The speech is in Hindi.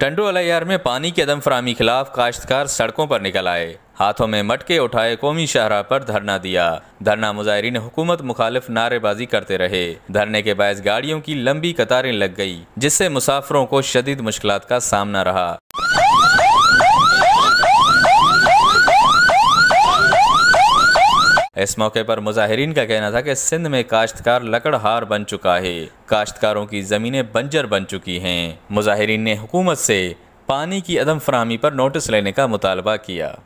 टंडू अलैर में पानी की अदम फरामी खिलाफ काश्तकार सड़कों पर निकल आए हाथों में मटके उठाए कौमी शाहरा पर धरना दिया धरना ने हुकूमत मुखालिफ नारेबाजी करते रहे धरने के बायस गाड़ियों की लंबी कतारें लग गई जिससे मुसाफरों को शदीद मुश्किल का सामना रहा इस मौके पर मुजाहरीन का कहना था कि सिंध में काश्तकार लकड़हार बन चुका है काश्तकारों की ज़मीनें बंजर बन चुकी हैं मुजाहरीन ने हुकूमत से पानी की अदम फरहमी पर नोटिस लेने का मुतालबा किया